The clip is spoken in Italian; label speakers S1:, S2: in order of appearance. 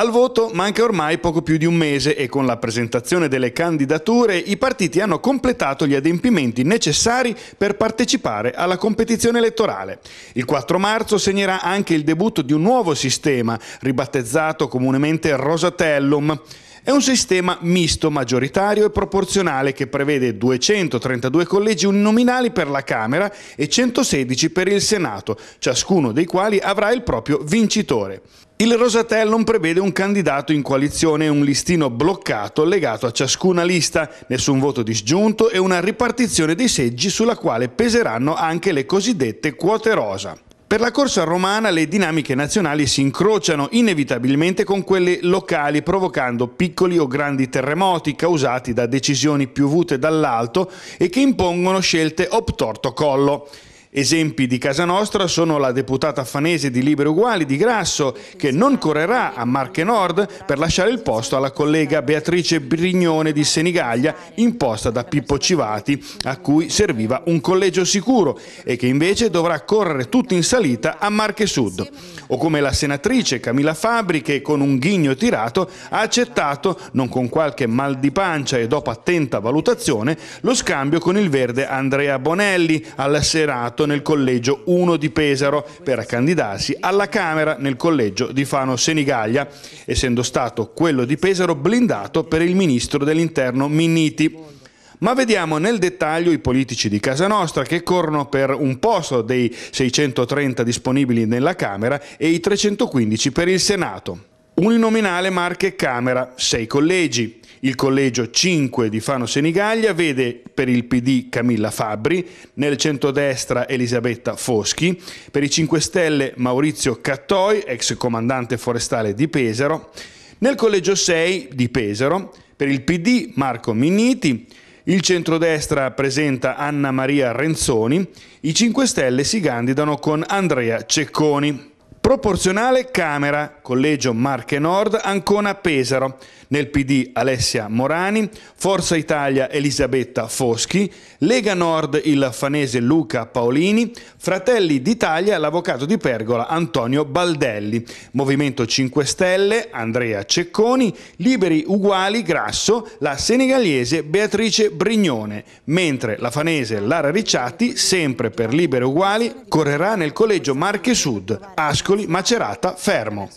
S1: Al voto manca ormai poco più di un mese e con la presentazione delle candidature i partiti hanno completato gli adempimenti necessari per partecipare alla competizione elettorale. Il 4 marzo segnerà anche il debutto di un nuovo sistema, ribattezzato comunemente Rosatellum. È un sistema misto, maggioritario e proporzionale che prevede 232 collegi uninominali per la Camera e 116 per il Senato, ciascuno dei quali avrà il proprio vincitore. Il Rosatel non prevede un candidato in coalizione e un listino bloccato legato a ciascuna lista, nessun voto disgiunto e una ripartizione dei seggi sulla quale peseranno anche le cosiddette quote rosa. Per la corsa romana le dinamiche nazionali si incrociano inevitabilmente con quelle locali, provocando piccoli o grandi terremoti causati da decisioni piovute dall'alto e che impongono scelte obtorto collo. Esempi di casa nostra sono la deputata fanese di Liberi Uguali di Grasso, che non correrà a Marche Nord per lasciare il posto alla collega Beatrice Brignone di Senigallia, imposta da Pippo Civati, a cui serviva un collegio sicuro e che invece dovrà correre tutto in salita a Marche Sud. O come la senatrice Camilla Fabri, che con un ghigno tirato ha accettato, non con qualche mal di pancia e dopo attenta valutazione, lo scambio con il verde Andrea Bonelli alla serata candidato nel collegio 1 di Pesaro per candidarsi alla Camera nel collegio di Fano Senigaglia, essendo stato quello di Pesaro blindato per il ministro dell'interno Minniti. Ma vediamo nel dettaglio i politici di casa nostra che corrono per un posto dei 630 disponibili nella Camera e i 315 per il Senato. Uninominale Marche e Camera, 6 collegi. Il collegio 5 di Fano Senigallia vede per il PD Camilla Fabbri, nel centrodestra Elisabetta Foschi, per i 5 Stelle Maurizio Cattoi, ex comandante forestale di Pesaro, nel collegio 6 di Pesaro, per il PD Marco Minniti, il centrodestra presenta Anna Maria Renzoni, i 5 Stelle si candidano con Andrea Cecconi. Proporzionale Camera, Collegio Marche Nord, Ancona Pesaro. Nel PD Alessia Morani, Forza Italia Elisabetta Foschi, Lega Nord il fanese Luca Paolini, Fratelli d'Italia l'avvocato di Pergola Antonio Baldelli, Movimento 5 Stelle Andrea Cecconi, Liberi Uguali Grasso la senegaliese Beatrice Brignone, mentre la fanese Lara Ricciatti, sempre per Liberi Uguali, correrà nel collegio Marche Sud, Ascoli Napoli, Macerata, Fermo.